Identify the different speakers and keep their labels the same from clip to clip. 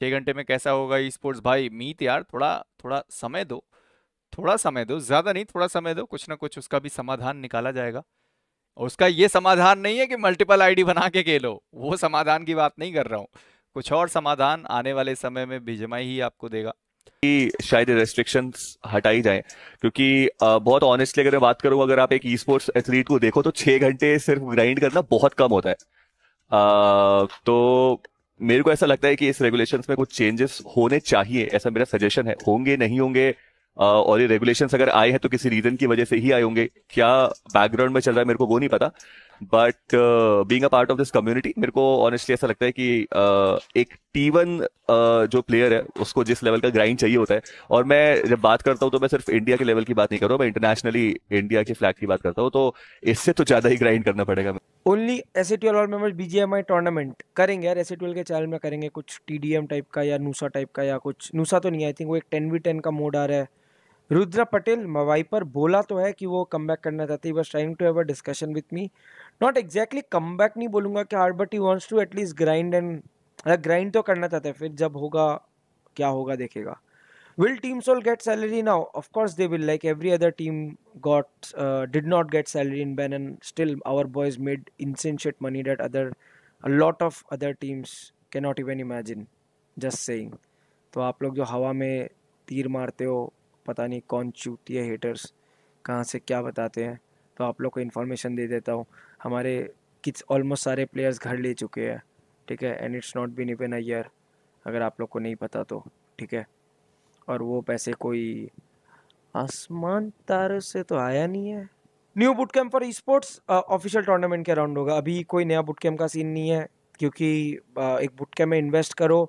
Speaker 1: छः घंटे में कैसा होगा ई स्पोर्ट्स भाई मीत यार थोड़ा थोड़ा समय दो थोड़ा समय दो ज़्यादा नहीं थोड़ा समय दो कुछ ना कुछ उसका भी समाधान निकाला जाएगा और उसका ये समाधान नहीं है कि मल्टीपल आईडी बना के खेलो वो समाधान की बात नहीं कर रहा हूँ कुछ और समाधान आने वाले समय में भिजमा ही आपको देगा
Speaker 2: कि शायद रेस्ट्रिक्शन हटाई जाए क्योंकि बहुत ऑनेस्टली अगर मैं बात करूँ अगर आप एक ई स्पोर्ट्स एथलीट को देखो तो छः घंटे सिर्फ ग्राइंड करना बहुत कम होता है आ, तो मेरे को ऐसा लगता है कि इस रेगुलेशन में कुछ चेंजेस होने चाहिए ऐसा मेरा सजेशन है होंगे नहीं होंगे और ये रेगुलेशन अगर आए हैं तो किसी रीजन की वजह से ही आए होंगे क्या बैकग्राउंड में चल रहा है मेरे को वो नहीं पता but being a part of this community मेरे को ऑनेस्टली ऐसा लगता है कि uh, एक टीवन uh, जो प्लेयर है उसको जिस लेवल का ग्राइंड चाहिए होता है और मैं जब बात करता हूँ तो मैं सिर्फ इंडिया के लेवल की बात नहीं कर रहा हूँ मैं इंटरनेशनली इंडिया के फ्लैग की बात करता हूँ तो इससे तो ज्यादा ही ग्राइंड करना पड़ेगा मैं
Speaker 3: ओनली एस ए ट्वेल्व और memers B G M I tournament करेंगे यार एस ए के चैनल में करेंगे कुछ टी डी एम टाइप का या नूसा टाइप का या कुछ नूसा तो नहीं आई थिंक वो एक टेन वी टेन का मोड आ रहा है रुद्रा पटेल मवाई पर बोला तो है कि वो कम बैक करना चाहती है बस trying to have a discussion with me not exactly come back नहीं बोलूँगा कि hard but he wants to at least grind and grind तो करना चाहते हैं फिर जब होगा क्या होगा देखेगा will team soul get salary now of course they will like every other team got uh, did not get salary in ben and still our boys made insane shit money that other a lot of other teams cannot even imagine just saying तो आप लोग जो हवा में तीर मारते हो पता नहीं कौन चूतिए हेटर्स कहाँ से क्या बताते हैं तो आप लोग को इन्फॉर्मेशन दे देता हूँ हमारे किस ऑलमोस्ट सारे प्लेयर्स घर ले चुके हैं ठीक है and it's not been even a year अगर आप लोग को नहीं पता तो ठीक है और वो पैसे कोई आसमान तारे से तो आया नहीं है new boot camp for sports official tournament के राउंड होगा अभी कोई नया बुट कैम्प का सीन नहीं है क्योंकि uh, एक बुट कैम्प में इन्वेस्ट करो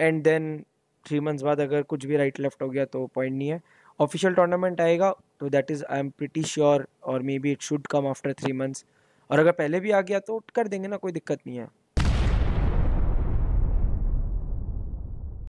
Speaker 3: एंड देन थ्री मंथ्स बाद अगर कुछ भी राइट लेफ्ट हो गया तो पॉइंट नहीं है ऑफिशियल टूर्नामेंट आएगा तो that is I am pretty sure और maybe it should come after three months और अगर पहले भी आ गया तो कर देंगे ना कोई दिक्कत नहीं है